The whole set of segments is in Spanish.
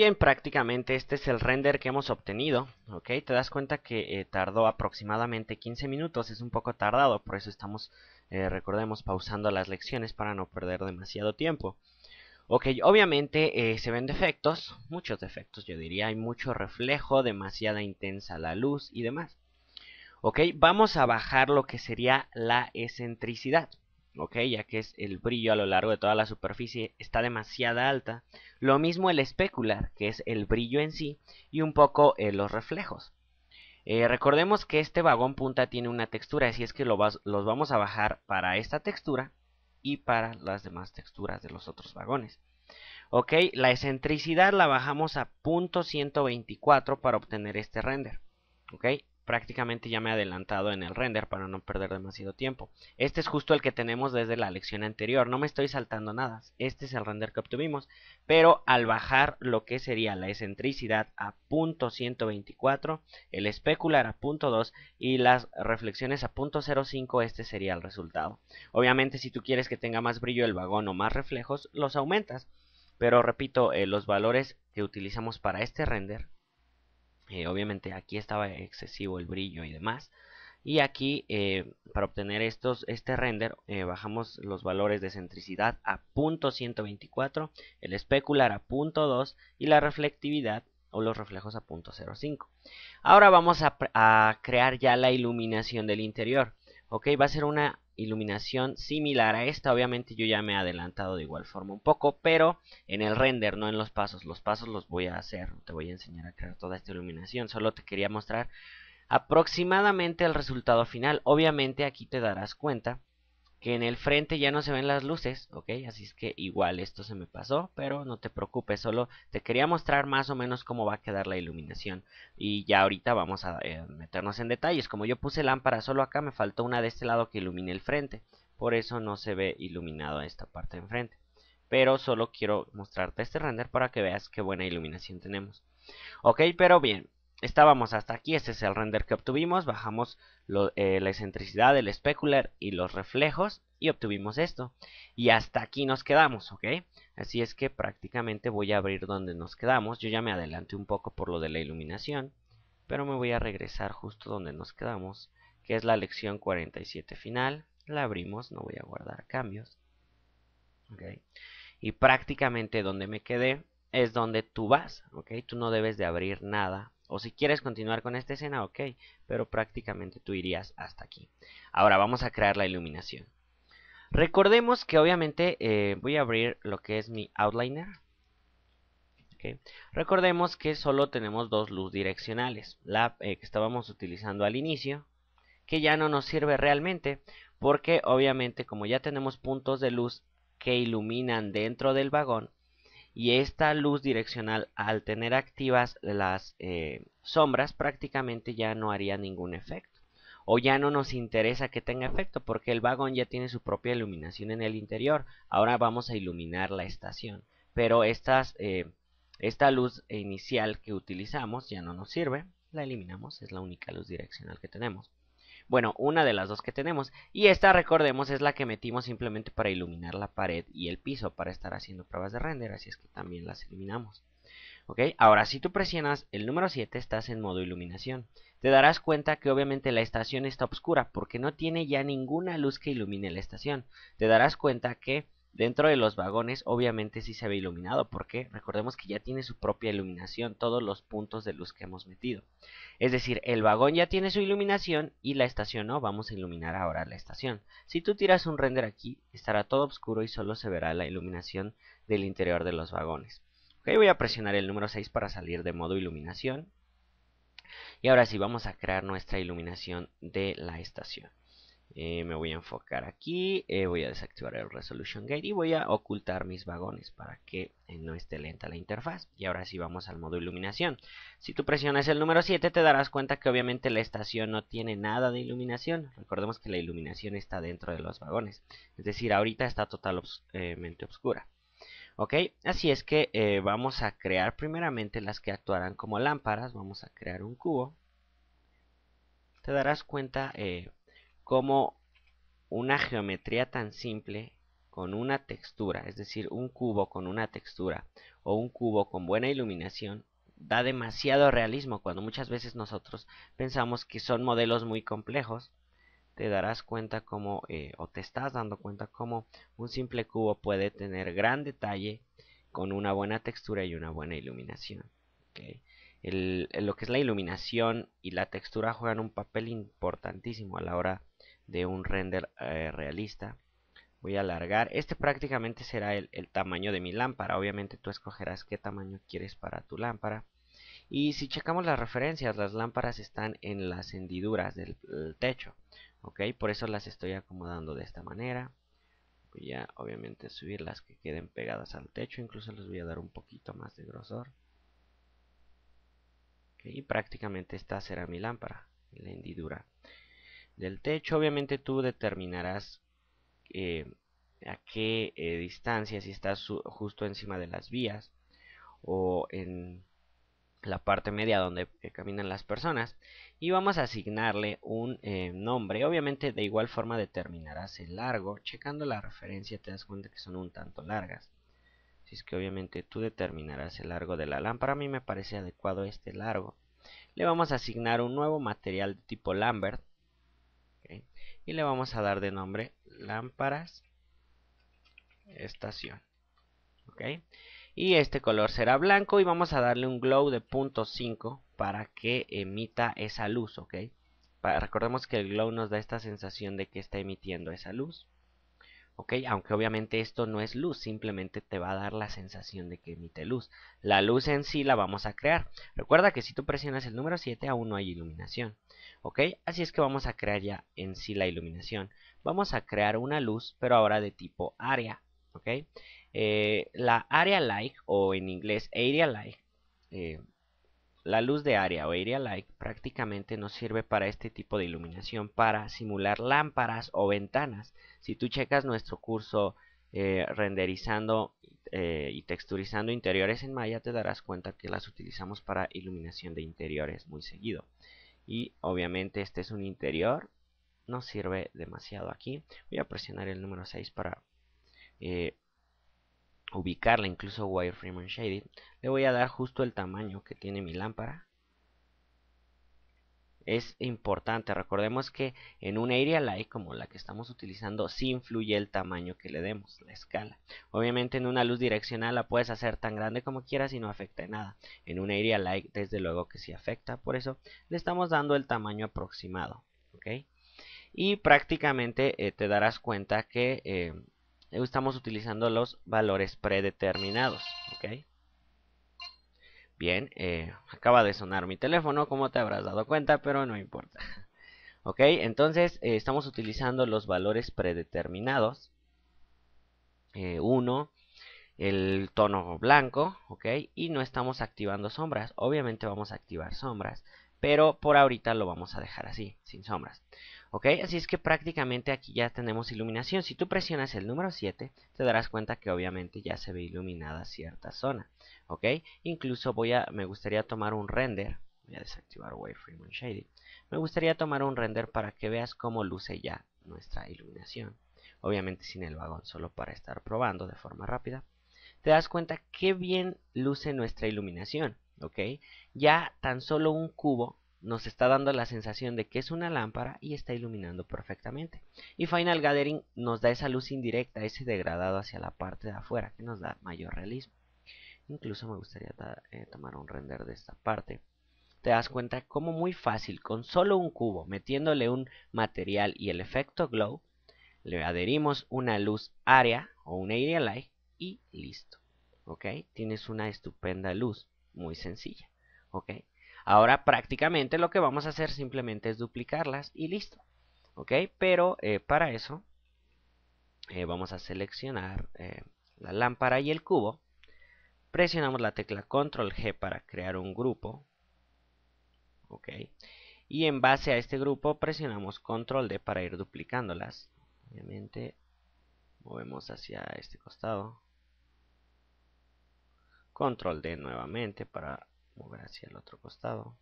Bien, prácticamente este es el render que hemos obtenido, ¿ok? Te das cuenta que eh, tardó aproximadamente 15 minutos, es un poco tardado, por eso estamos, eh, recordemos, pausando las lecciones para no perder demasiado tiempo. Ok, obviamente eh, se ven defectos, muchos defectos yo diría, hay mucho reflejo, demasiada intensa la luz y demás. Ok, vamos a bajar lo que sería la excentricidad. ¿ok? Ya que es el brillo a lo largo de toda la superficie está demasiado alta. Lo mismo el especular, que es el brillo en sí, y un poco eh, los reflejos. Eh, recordemos que este vagón punta tiene una textura, así es que lo los vamos a bajar para esta textura y para las demás texturas de los otros vagones. Ok, la excentricidad la bajamos a .124 para obtener este render. Ok, prácticamente ya me he adelantado en el render para no perder demasiado tiempo. Este es justo el que tenemos desde la lección anterior, no me estoy saltando nada, este es el render que obtuvimos, pero al bajar lo que sería la excentricidad a .124, el especular a .2 y las reflexiones a .05, este sería el resultado. Obviamente si tú quieres que tenga más brillo el vagón o más reflejos, los aumentas, pero repito, eh, los valores que utilizamos para este render eh, obviamente aquí estaba excesivo el brillo y demás. Y aquí eh, para obtener estos, este render eh, bajamos los valores de centricidad a .124, el especular a .2 y la reflectividad o los reflejos a .05. Ahora vamos a crear ya la iluminación del interior ok va a ser una iluminación similar a esta obviamente yo ya me he adelantado de igual forma un poco pero en el render no en los pasos los pasos los voy a hacer te voy a enseñar a crear toda esta iluminación solo te quería mostrar aproximadamente el resultado final obviamente aquí te darás cuenta que en el frente ya no se ven las luces, ok, así es que igual esto se me pasó, pero no te preocupes, solo te quería mostrar más o menos cómo va a quedar la iluminación y ya ahorita vamos a eh, meternos en detalles, como yo puse lámpara solo acá, me faltó una de este lado que ilumine el frente, por eso no se ve iluminado esta parte de enfrente, pero solo quiero mostrarte este render para que veas qué buena iluminación tenemos, ok, pero bien, estábamos hasta aquí, este es el render que obtuvimos, bajamos eh, la excentricidad, del specular y los reflejos y obtuvimos esto. Y hasta aquí nos quedamos, ¿ok? Así es que prácticamente voy a abrir donde nos quedamos, yo ya me adelanté un poco por lo de la iluminación, pero me voy a regresar justo donde nos quedamos, que es la lección 47 final, la abrimos, no voy a guardar cambios, ¿ok? Y prácticamente donde me quedé es donde tú vas, ¿ok? Tú no debes de abrir nada o si quieres continuar con esta escena, ok, pero prácticamente tú irías hasta aquí. Ahora vamos a crear la iluminación. Recordemos que obviamente eh, voy a abrir lo que es mi outliner. Recordemos que solo tenemos dos luz direccionales, la eh, que estábamos utilizando al inicio, que ya no nos sirve realmente, porque obviamente como ya tenemos puntos de luz que iluminan dentro del vagón, y esta luz direccional al tener activas las eh, sombras prácticamente ya no haría ningún efecto o ya no nos interesa que tenga efecto porque el vagón ya tiene su propia iluminación en el interior ahora vamos a iluminar la estación pero estas, eh, esta luz inicial que utilizamos ya no nos sirve la eliminamos es la única luz direccional que tenemos bueno, una de las dos que tenemos. Y esta, recordemos, es la que metimos simplemente para iluminar la pared y el piso, para estar haciendo pruebas de render, así es que también las eliminamos. ¿Ok? Ahora, si tú presionas el número 7, estás en modo iluminación. Te darás cuenta que obviamente la estación está oscura, porque no tiene ya ninguna luz que ilumine la estación. Te darás cuenta que Dentro de los vagones obviamente sí se ve iluminado porque recordemos que ya tiene su propia iluminación todos los puntos de luz que hemos metido. Es decir, el vagón ya tiene su iluminación y la estación no, vamos a iluminar ahora la estación. Si tú tiras un render aquí estará todo oscuro y solo se verá la iluminación del interior de los vagones. Ok, voy a presionar el número 6 para salir de modo iluminación. Y ahora sí vamos a crear nuestra iluminación de la estación. Eh, me voy a enfocar aquí, eh, voy a desactivar el Resolution Gate y voy a ocultar mis vagones para que eh, no esté lenta la interfaz. Y ahora sí vamos al modo iluminación. Si tú presionas el número 7 te darás cuenta que obviamente la estación no tiene nada de iluminación. Recordemos que la iluminación está dentro de los vagones. Es decir, ahorita está totalmente oscura. Ok, así es que vamos a crear primeramente las que actuarán como lámparas. Vamos a crear un cubo. Te darás cuenta como una geometría tan simple con una textura, es decir, un cubo con una textura o un cubo con buena iluminación, da demasiado realismo cuando muchas veces nosotros pensamos que son modelos muy complejos te darás cuenta como eh, o te estás dando cuenta como un simple cubo puede tener gran detalle con una buena textura y una buena iluminación lo que es la iluminación y la textura juegan un papel importantísimo a la hora de un render eh, realista voy a alargar este prácticamente será el, tamaño de mi lámpara obviamente tú escogerás qué tamaño quieres para tu lámpara y si checamos las referencias las lámparas están en las hendiduras del, techo ok por eso las estoy acomodando de esta manera voy a obviamente subir las que queden pegadas al techo incluso les voy a dar un poquito más de grosor y prácticamente esta será mi lámpara la hendidura del techo. Obviamente tú determinarás eh, a qué eh, distancia, si estás justo encima de las vías o en la parte media donde eh, caminan las personas y vamos a asignarle un nombre obviamente de igual forma determinarás el largo checando la referencia te das cuenta que son un tanto largas así es que obviamente tú determinarás el largo de la lámpara a mí me parece adecuado este largo le vamos a asignar un nuevo material de tipo Lambert y le vamos a dar de nombre lámparas estación ok y este color será blanco y vamos a darle un glow de 0.5 para que emita esa luz ok recordemos que el glow nos da esta sensación de que está emitiendo esa luz aunque obviamente esto no es luz, simplemente te va a dar la sensación de que emite luz. La luz en sí la vamos a crear. Recuerda que si tú presionas el número 7 aún no hay iluminación, ¿ok? Así es que vamos a crear ya en sí la iluminación. Vamos a crear una luz, pero ahora de tipo área, eh, la área light o en inglés area light, eh, la luz de área o area light prácticamente no sirve para este tipo de iluminación para simular lámparas o ventanas. Si tú checas nuestro curso eh, renderizando eh, y texturizando interiores en Maya te darás cuenta que las utilizamos para iluminación de interiores muy seguido. Y obviamente este es un interior, no sirve demasiado aquí. Voy a presionar el número 6 para eh, ubicarla, incluso wireframe and shaded, le voy a dar justo el tamaño que tiene mi lámpara. Es importante, recordemos que en un area light e, como la que estamos utilizando, si influye el tamaño que le demos, la escala. Obviamente en una luz direccional la puedes hacer tan grande como quieras y no afecta en nada. En un area light desde luego que sí afecta, por eso le estamos dando el tamaño aproximado. ¿okay? Y prácticamente eh, te darás cuenta que... Eh, estamos utilizando los valores predeterminados. ¿ok? Bien, eh, acaba de sonar mi teléfono, como te habrás dado cuenta, pero no importa. ¿Ok? Entonces, eh, estamos utilizando los valores predeterminados. 1, eh, el tono blanco, ¿ok? Y no estamos activando sombras. Obviamente vamos a activar sombras pero por ahorita lo vamos a dejar así, sin sombras. ¿Ok? Así es que prácticamente aquí ya tenemos iluminación. Si tú presionas el número 7, te darás cuenta que obviamente ya se ve iluminada cierta zona. ¿Ok? Incluso voy a, me gustaría tomar un render. Voy a desactivar Waveframe and Shading. Me gustaría tomar un render para que veas cómo luce ya nuestra iluminación. Obviamente sin el vagón, solo para estar probando de forma rápida. Te das cuenta qué bien luce nuestra iluminación. Ya tan solo un cubo nos está dando la sensación de que es una lámpara y está iluminando perfectamente. Y Final Gathering nos da esa luz indirecta, ese degradado hacia la parte de afuera, que nos da mayor realismo. Incluso me gustaría eh, tomar un render de esta parte. Te das cuenta cómo muy fácil, con solo un cubo, metiéndole un material y el efecto glow, le adherimos una luz área o un area light y listo. ¿Ok? Tienes una estupenda luz muy sencilla. ¿Ok? Ahora prácticamente lo que vamos a hacer simplemente es duplicarlas y listo. ¿Ok? Pero eh, para eso eh, vamos a seleccionar eh, la lámpara y el cubo. Presionamos la tecla Control G para crear un grupo. ¿Ok? Y en base a este grupo presionamos Control D para ir duplicándolas. Obviamente movemos hacia este costado. Control D nuevamente para mover hacia el otro costado.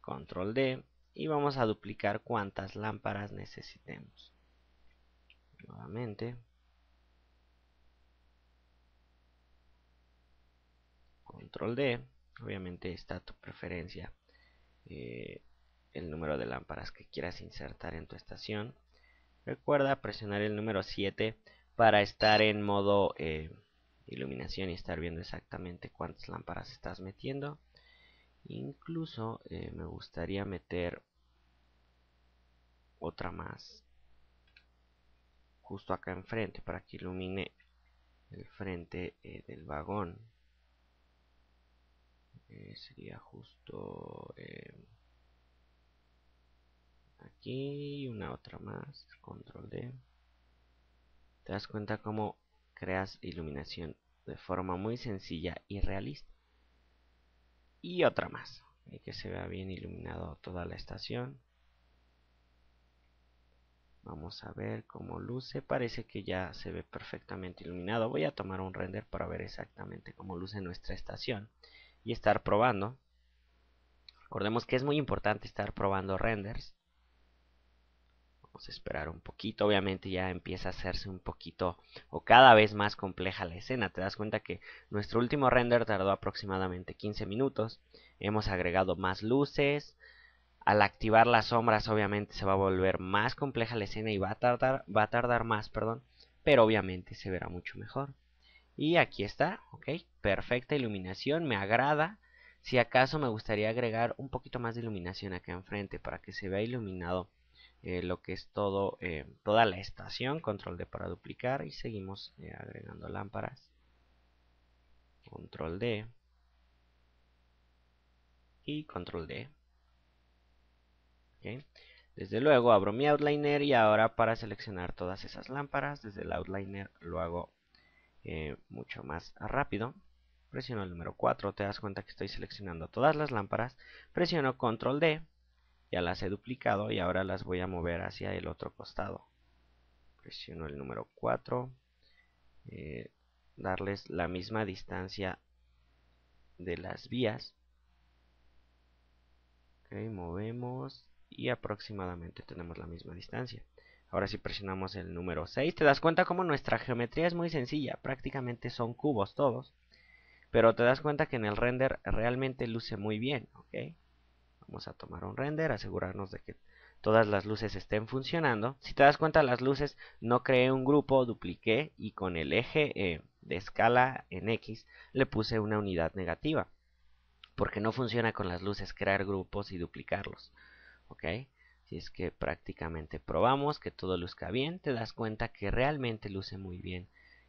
Control D y vamos a duplicar cuantas lámparas necesitemos. Nuevamente. Control D. Obviamente está a tu preferencia eh, el número de lámparas que quieras insertar en tu estación. Recuerda presionar el número 7 para estar en modo... Eh, iluminación y estar viendo exactamente cuántas lámparas estás metiendo. Incluso eh, me gustaría meter otra más justo acá enfrente para que ilumine el frente eh, del vagón. Eh, sería justo aquí una otra más control D te das cuenta como creas iluminación de forma muy sencilla y realista. Y otra más, eh, que se vea bien iluminado toda la estación. Vamos a ver cómo luce, parece que ya se ve perfectamente iluminado. Voy a tomar un render para ver exactamente cómo luce nuestra estación y estar probando. Recordemos que es muy importante estar probando renders esperar un poquito. Obviamente ya empieza a hacerse un poquito o cada vez más compleja la escena. Te das cuenta que nuestro último render tardó aproximadamente 15 minutos. Hemos agregado más luces. Al activar las sombras obviamente se va a volver más compleja la escena y va a tardar, va a tardar más, perdón. Pero obviamente se verá mucho mejor. Y aquí está, ok, perfecta iluminación, me agrada. Si acaso me gustaría agregar un poquito más de iluminación acá enfrente para que se vea iluminado eh, lo que es todo, eh, toda la estación, control D para duplicar y seguimos eh, agregando lámparas, control D y control D. Desde luego abro mi outliner y ahora para seleccionar todas esas lámparas desde el outliner lo hago mucho más rápido. Presiono el número 4, te das cuenta que estoy seleccionando todas las lámparas, presiono control D ya las he duplicado y ahora las voy a mover hacia el otro costado presiono el número 4 eh, darles la misma distancia de las vías ok, movemos y aproximadamente tenemos la misma distancia ahora si presionamos el número 6 te das cuenta como nuestra geometría es muy sencilla prácticamente son cubos todos pero te das cuenta que en el render realmente luce muy bien ok Vamos a tomar un render, asegurarnos de que todas las luces estén funcionando. Si te das cuenta, las luces no creé un grupo, dupliqué y con el eje eh, de escala en X le puse una unidad negativa. Porque no funciona con las luces crear grupos y duplicarlos. ¿Ok? Si es que prácticamente probamos que todo luzca bien, te das cuenta que realmente luce muy bien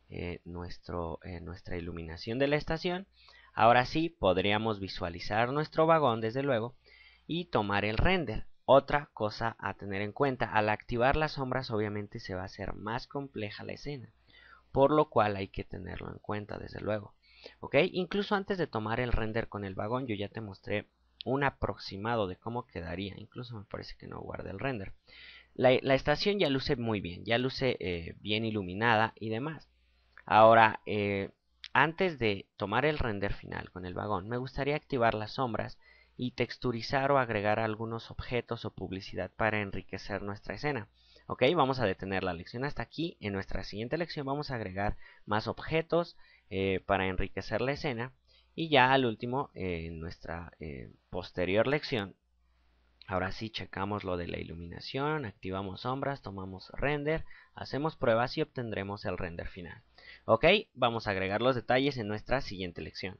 eh, nuestro, eh, nuestra iluminación de la estación. Ahora sí, podríamos visualizar nuestro vagón, desde luego, y tomar el render. Otra cosa a tener en cuenta, al activar las sombras obviamente se va a hacer más compleja la escena, por lo cual hay que tenerlo en cuenta desde luego. ¿Ok? Incluso antes de tomar el render con el vagón yo ya te mostré un aproximado de cómo quedaría, incluso me parece que no guarda el render. La, estación ya luce muy bien, ya luce eh, bien iluminada y demás. Ahora, eh, antes de tomar el render final con el vagón, me gustaría activar las sombras y texturizar o agregar algunos objetos o publicidad para enriquecer nuestra escena. Ok, vamos a detener la lección hasta aquí. En nuestra siguiente lección vamos a agregar más objetos eh, para enriquecer la escena. Y ya al último, eh, en nuestra eh, posterior lección, ahora sí checamos lo de la iluminación, activamos sombras, tomamos render, hacemos pruebas y obtendremos el render final. Ok, vamos a agregar los detalles en nuestra siguiente lección.